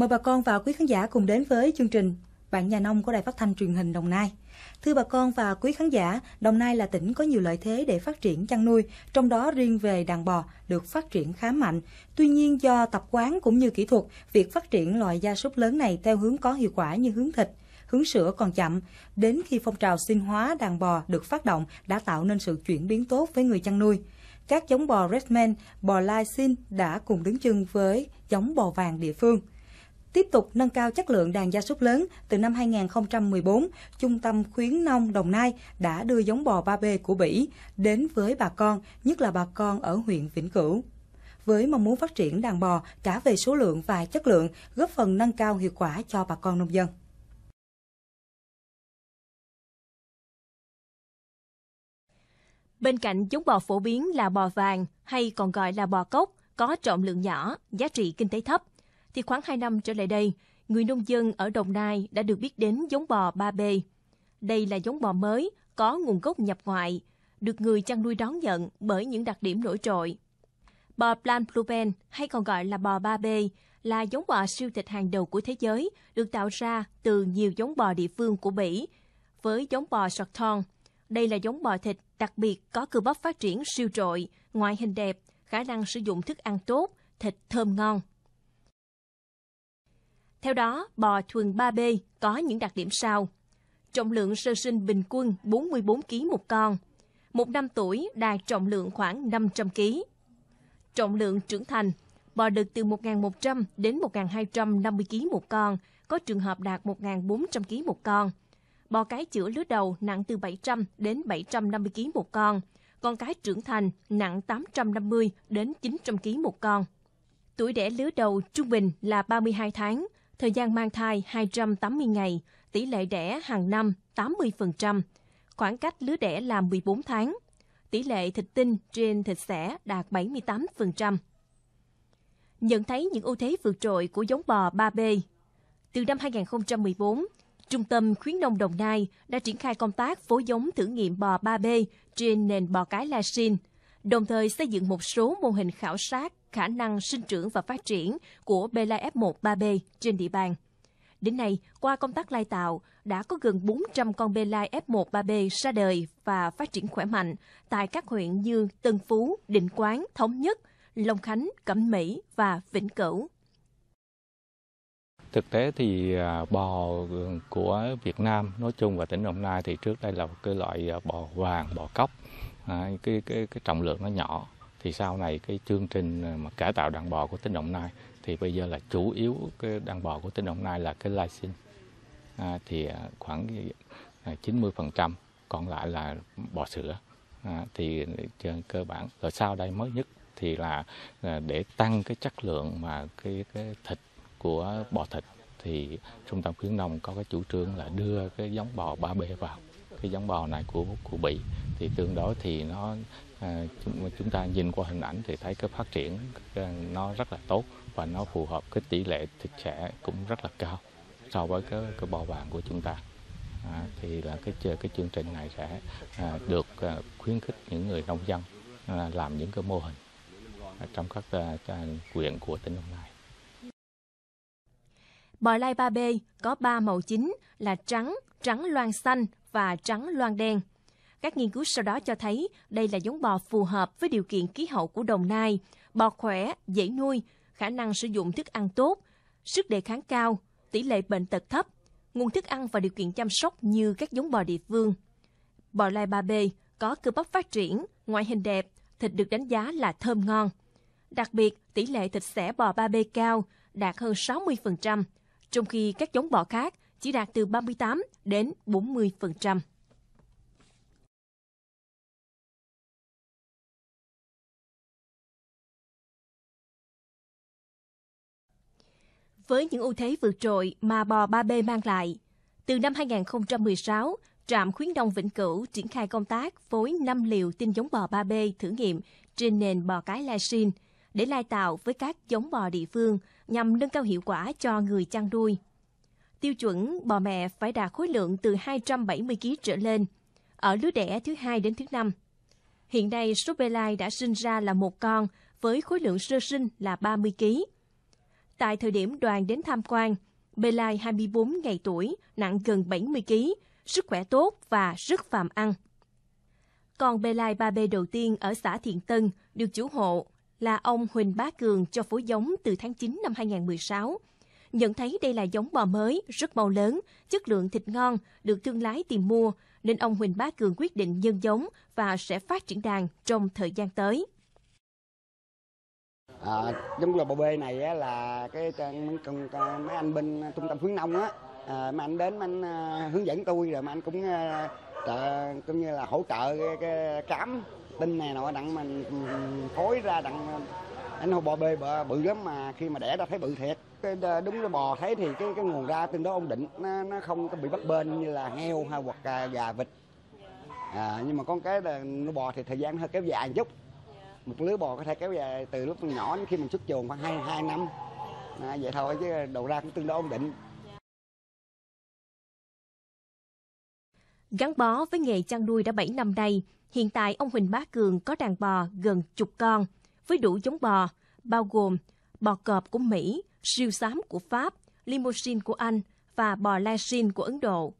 Mời bà con và quý khán giả cùng đến với chương trình Bạn nhà nông của Đài Phát thanh truyền hình Đồng Nai. Thưa bà con và quý khán giả, Đồng Nai là tỉnh có nhiều lợi thế để phát triển chăn nuôi, trong đó riêng về đàn bò được phát triển khá mạnh. Tuy nhiên do tập quán cũng như kỹ thuật, việc phát triển loại gia súc lớn này theo hướng có hiệu quả như hướng thịt, hướng sữa còn chậm. Đến khi phong trào sinh hóa đàn bò được phát động đã tạo nên sự chuyển biến tốt với người chăn nuôi. Các giống bò Redman, bò Lysin đã cùng đứng chân với giống bò vàng địa phương. Tiếp tục nâng cao chất lượng đàn gia súc lớn, từ năm 2014, Trung tâm Khuyến Nông Đồng Nai đã đưa giống bò 3B của Bỉ đến với bà con, nhất là bà con ở huyện Vĩnh Cửu. Với mong muốn phát triển đàn bò cả về số lượng và chất lượng, góp phần nâng cao hiệu quả cho bà con nông dân. Bên cạnh giống bò phổ biến là bò vàng hay còn gọi là bò cốc, có trọng lượng nhỏ, giá trị kinh tế thấp thì khoảng 2 năm trở lại đây, người nông dân ở Đồng Nai đã được biết đến giống bò 3B. Đây là giống bò mới có nguồn gốc nhập ngoại, được người chăn nuôi đón nhận bởi những đặc điểm nổi trội. Bò Plan Bluben hay còn gọi là bò 3B là giống bò siêu thịt hàng đầu của thế giới được tạo ra từ nhiều giống bò địa phương của mỹ với giống bò Shorthorn. Đây là giống bò thịt đặc biệt có cơ bắp phát triển siêu trội, ngoại hình đẹp, khả năng sử dụng thức ăn tốt, thịt thơm ngon. Theo đó, bò thuần 3B có những đặc điểm sau. Trọng lượng sơ sinh bình quân 44 kg một con. Một năm tuổi đạt trọng lượng khoảng 500 kg. Trọng lượng trưởng thành, bò được từ 1.100 đến 1.250 kg một con, có trường hợp đạt 1.400 kg một con. Bò cái chữa lứa đầu nặng từ 700 đến 750 kg một con, con cái trưởng thành nặng 850 đến 900 kg một con. Tuổi đẻ lứa đầu trung bình là 32 tháng, thời gian mang thai 280 ngày, tỷ lệ đẻ hàng năm 80%, khoảng cách lứa đẻ là 14 tháng, tỷ lệ thịt tinh trên thịt sẻ đạt 78%. Nhận thấy những ưu thế vượt trội của giống bò 3B, từ năm 2014, Trung tâm Khuyến nông Đồng Nai đã triển khai công tác phối giống thử nghiệm bò 3B trên nền bò cái La Sin, đồng thời xây dựng một số mô hình khảo sát khả năng sinh trưởng và phát triển của Bella F1-3B trên địa bàn. Đến nay, qua công tác lai tạo, đã có gần 400 con bê lai F1-3B ra đời và phát triển khỏe mạnh tại các huyện như Tân Phú, Định Quán, Thống Nhất, Long Khánh, Cẩm Mỹ và Vĩnh Cửu. Thực tế thì à, bò của Việt Nam nói chung và tỉnh Đồng Nai thì trước đây là cái loại à, bò vàng, bò cóc, à, cái, cái, cái trọng lượng nó nhỏ thì sau này cái chương trình ờ, mà cải tạo đàn bò của tỉnh Đồng Nai thì bây giờ là chủ yếu cái đàn bò của tỉnh Đồng Nai là cái lai sinh à, thì ờ, khoảng 90% ờ, còn lại là bò sữa à, thì cơ bản rồi sau đây mới nhất thì là, để tăng cái chất lượng mà cái cái thịt của bò thịt thì trung tâm khuyến nông có cái chủ trương là đưa cái giống bò 3B vào cái giống bò này của của Bỉ thì tương đối thì nó à, chúng, chúng ta nhìn qua hình ảnh thì thấy cái phát triển nó rất là tốt và nó phù hợp cái tỷ lệ thịt trẻ cũng rất là cao so với cái, cái bò vàng của chúng ta à, thì là cái cái chương trình này sẽ à, được à, khuyến khích những người nông dân à, làm những cái mô hình à, trong các quyện à, à, của tỉnh Đồng Nai. Bò lai 3B có 3 màu chính là trắng, trắng loang xanh và trắng loang đen. Các nghiên cứu sau đó cho thấy đây là giống bò phù hợp với điều kiện khí hậu của Đồng Nai, bò khỏe, dễ nuôi, khả năng sử dụng thức ăn tốt, sức đề kháng cao, tỷ lệ bệnh tật thấp, nguồn thức ăn và điều kiện chăm sóc như các giống bò địa phương. Bò lai ba b có cơ bắp phát triển, ngoại hình đẹp, thịt được đánh giá là thơm ngon. Đặc biệt, tỷ lệ thịt xẻ bò ba b cao, đạt hơn 60%, trong khi các giống bò khác chỉ đạt từ 38 đến 40%. với những ưu thế vượt trội mà bò 3B mang lại. Từ năm 2016, trạm khuyến nông Vĩnh Cửu triển khai công tác phối 5 liều tinh giống bò 3B thử nghiệm trên nền bò cái lai xin để lai tạo với các giống bò địa phương nhằm nâng cao hiệu quả cho người chăn nuôi. Tiêu chuẩn bò mẹ phải đạt khối lượng từ 270 kg trở lên ở lứa đẻ thứ hai đến thứ năm. Hiện nay, số bê lai đã sinh ra là một con với khối lượng sơ sinh là 30 kg Tại thời điểm đoàn đến tham quan, Belai 24 ngày tuổi, nặng gần 70 kg, sức khỏe tốt và rất phàm ăn. Còn Belai 3B đầu tiên ở xã Thiện Tân được chủ hộ là ông Huỳnh Bá Cường cho phối giống từ tháng 9 năm 2016. Nhận thấy đây là giống bò mới, rất màu lớn, chất lượng thịt ngon, được thương lái tìm mua, nên ông Huỳnh Bá Cường quyết định nhân giống và sẽ phát triển đàn trong thời gian tới à, giống là bò bê này á, là cái cần con, con, mấy anh bên trung tâm khuyến nông á à, ờ, mà anh đến mấy anh à, hướng dẫn tôi rồi mấy anh cũng à, trợ cũng như là hỗ trợ cái, cái cám tinh này nọ đặng mình phối ra đặng anh hồ bò bê bò, bự lắm mà khi mà đẻ ra thấy bự thiệt cái đúng là bò thấy thì cái cái nguồn ra tương đối ổn định nó, nó không có bị bắt bênh như là heo hay hoặc gà vịt à, nhưng mà con cái là nó bò thì thời gian hơi kéo dài một chút một lứa bò có thể kéo dài từ lúc nhỏ đến khi mình xuất chuồng khoảng 2, 2 năm à, vậy thôi chứ đầu ra cũng tương đối ổn định Gắn bó với nghề chăn nuôi đã 7 năm nay, hiện tại ông Huỳnh Bá Cường có đàn bò gần chục con với đủ giống bò, bao gồm bò cọp của Mỹ, siêu xám của Pháp, limousine của Anh và bò lai laisin của Ấn Độ.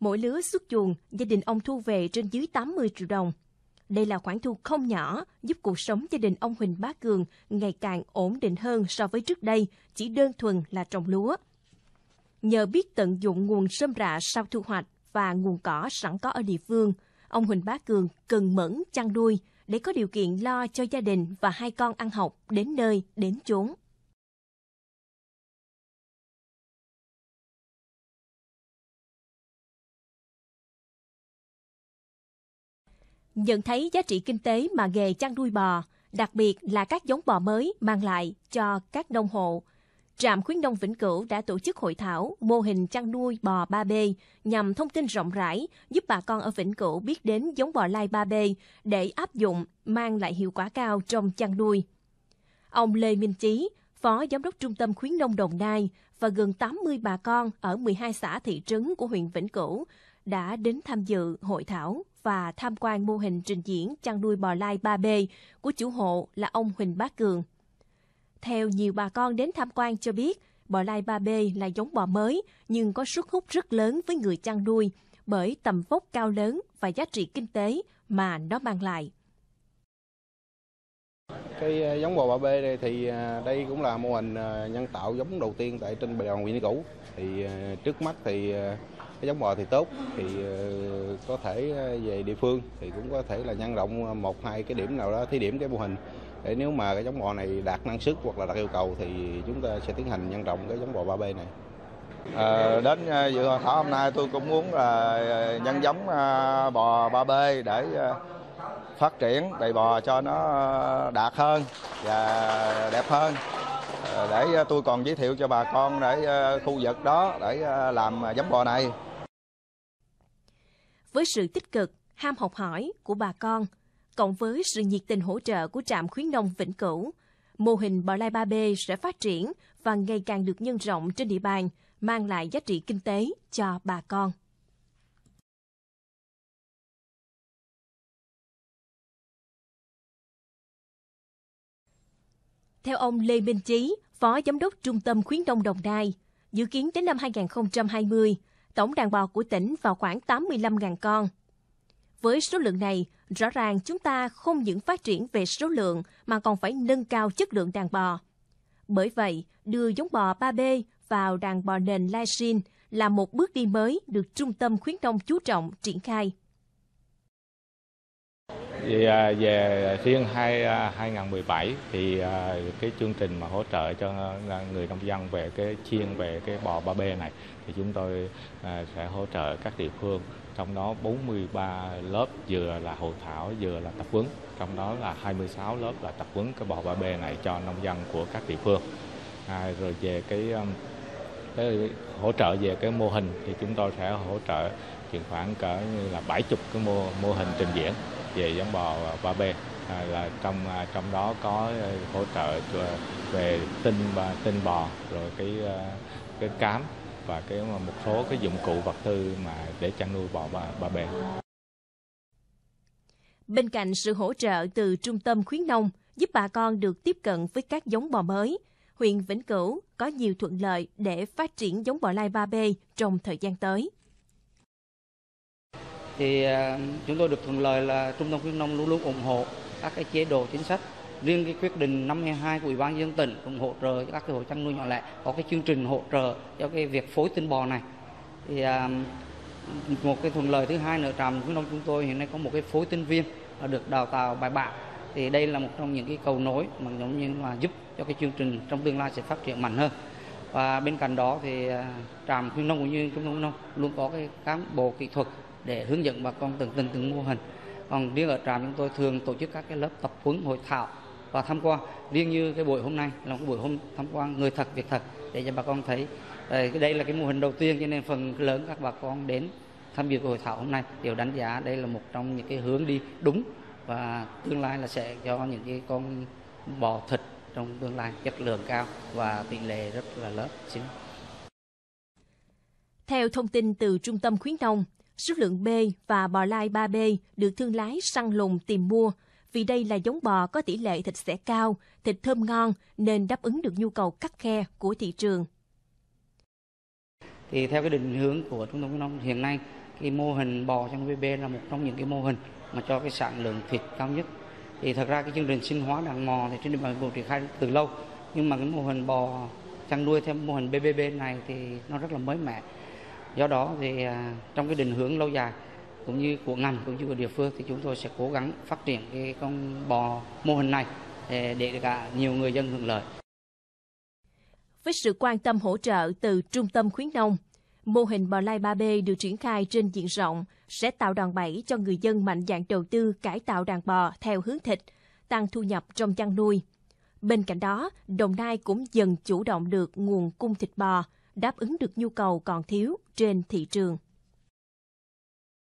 Mỗi lứa xuất chuồng, gia đình ông thu về trên dưới 80 triệu đồng – đây là khoản thu không nhỏ, giúp cuộc sống gia đình ông Huỳnh Bá Cường ngày càng ổn định hơn so với trước đây, chỉ đơn thuần là trồng lúa. Nhờ biết tận dụng nguồn sâm rạ sau thu hoạch và nguồn cỏ sẵn có ở địa phương, ông Huỳnh Bá Cường cần mẫn chăn nuôi để có điều kiện lo cho gia đình và hai con ăn học đến nơi, đến chốn. nhận thấy giá trị kinh tế mà nghề chăn nuôi bò, đặc biệt là các giống bò mới mang lại cho các nông hộ. Trạm khuyến nông Vĩnh Cửu đã tổ chức hội thảo mô hình chăn nuôi bò 3B nhằm thông tin rộng rãi, giúp bà con ở Vĩnh Cửu biết đến giống bò lai 3B để áp dụng mang lại hiệu quả cao trong chăn nuôi. Ông Lê Minh Chí, Phó Giám đốc Trung tâm Khuyến nông Đồng Nai và gần 80 bà con ở 12 xã thị trấn của huyện Vĩnh Cửu đã đến tham dự hội thảo và tham quan mô hình trình diễn chăn nuôi bò lai 3B của chủ hộ là ông Huỳnh Bá Cường. Theo nhiều bà con đến tham quan cho biết, bò lai 3B là giống bò mới nhưng có sức hút rất lớn với người chăn nuôi bởi tầm vóc cao lớn và giá trị kinh tế mà nó mang lại. Cái ờ, giống bò bò B đây thì ờ, đây cũng là mô hình ờ, nhân tạo giống đầu tiên tại trên địa bàn huyện Cũ. Thì trước mắt thì cái giống bò thì tốt thì ờ, có thể ờ, về địa phương thì cũng có thể là nhân rộng ờ, một hai cái điểm nào đó thí điểm cái mô hình để nếu mà cái giống bò này đạt năng suất hoặc là đạt yêu cầu thì chúng ta sẽ tiến hành nhân rộng cái giống bò 3B này. À, đến dự hội thảo hôm nay tôi cũng muốn là nhân giống bò 3B để phát triển đầy bò cho nó đạt hơn và đẹp hơn để tôi còn giới thiệu cho bà con để khu vực đó để làm giống bò này với sự tích cực, ham học hỏi của bà con, cộng với sự nhiệt tình hỗ trợ của trạm khuyến nông Vĩnh Cửu, mô hình bò lai 3B sẽ phát triển và ngày càng được nhân rộng trên địa bàn, mang lại giá trị kinh tế cho bà con. Theo ông Lê Minh Chí, Phó Giám đốc Trung tâm Khuyến nông Đồng Nai, dự kiến đến năm 2020, tổng đàn bò của tỉnh vào khoảng 85.000 con. Với số lượng này, rõ ràng chúng ta không những phát triển về số lượng mà còn phải nâng cao chất lượng đàn bò. Bởi vậy, đưa giống bò 3B vào đàn bò nền Lai Shin là một bước đi mới được Trung tâm Khuyến nông chú trọng triển khai thì à, về riêng 2, 2017 à, thì à, cái chương trình mà hỗ trợ cho người nông dân về cái chiên về cái bò ba b này thì chúng tôi sẽ hỗ trợ các địa phương trong đó 43 lớp vừa là hội thảo vừa là tập huấn trong đó là 26 lớp là tập huấn cái bò ba b này cho nông dân của các địa phương à, rồi về cái cái hỗ trợ về cái mô hình thì chúng tôi sẽ hỗ trợ chuyển khoảng cỡ như là 70 cái mô mô hình trình diễn về giống bò 3B à, là trong à, trong đó có à, hỗ trợ về tinh tinh bò rồi cái cái cám và cái một số cái dụng cụ vật tư mà để chăn nuôi bò ba, ba bè. Bên cạnh sự hỗ trợ từ trung tâm khuyến nông giúp bà con được tiếp cận với các giống bò mới, huyện Vĩnh Cửu có nhiều thuận lợi để phát triển giống bò lai 3B trong thời gian tới thì à, chúng tôi được thuận lợi là trung tâm khuyến nông luôn luôn ủng hộ các cái chế độ chính sách riêng cái quyết định 52 của ủy ban dân tỉnh cũng hỗ trợ các cái hộ chăn nuôi nhỏ lẻ có cái chương trình hỗ trợ cho cái việc phối tinh bò này thì à, một cái thuận lợi thứ hai nữa trạm khuyến nông chúng tôi hiện nay có một cái phối tinh viên được đào tạo bài bản thì đây là một trong những cái cầu nối mà giống như là giúp cho cái chương trình trong tương lai sẽ phát triển mạnh hơn và bên cạnh đó thì à, trạm khuyến nông cũng như trung tâm khuyến nông luôn có cái cán bộ kỹ thuật để hướng dẫn bà con từng từng từng mô hình còn riêng ở trạm chúng tôi thường tổ chức các cái lớp tập huấn hội thảo và tham quan riêng như cái buổi hôm nay là một buổi hôm tham quan người thật việc thật để cho bà con thấy đây là cái mô hình đầu tiên cho nên phần lớn các bà con đến tham dự hội thảo hôm nay đều đánh giá đây là một trong những cái hướng đi đúng và tương lai là sẽ cho những cái con bò thịt trong tương lai chất lượng cao và tỷ lệ rất là lớn. Theo thông tin từ Trung tâm Khuyến nông, Số lượng B và bò lai 3B được thương lái săn lùng tìm mua vì đây là giống bò có tỷ lệ thịt sẽ cao, thịt thơm ngon nên đáp ứng được nhu cầu cắt khe của thị trường. Thì theo cái định hướng của Trung tâm Nông hiện nay, cái mô hình bò trong VB là một trong những cái mô hình mà cho cái sản lượng thịt cao nhất. Thì thật ra cái chương trình sinh hóa đàn mò thì trên địa bàn bộ triển khai từ lâu, nhưng mà cái mô hình bò chăn nuôi theo mô hình BBB này thì nó rất là mới mẻ do đó thì à, trong cái định hướng lâu dài cũng như của ngành cũng như của địa phương thì chúng tôi sẽ cố gắng phát triển cái con bò mô hình này à, để cả nhiều người dân hưởng lợi. Với sự quan tâm hỗ trợ từ Trung tâm khuyến nông, mô hình bò lai 3B được triển khai trên diện rộng sẽ tạo đòn bẩy cho người dân mạnh dạng đầu tư cải tạo đàn bò theo hướng thịt, tăng thu nhập trong chăn nuôi. Bên cạnh đó, Đồng Nai cũng dần chủ động được nguồn cung thịt bò đáp ứng được nhu cầu còn thiếu trên thị trường.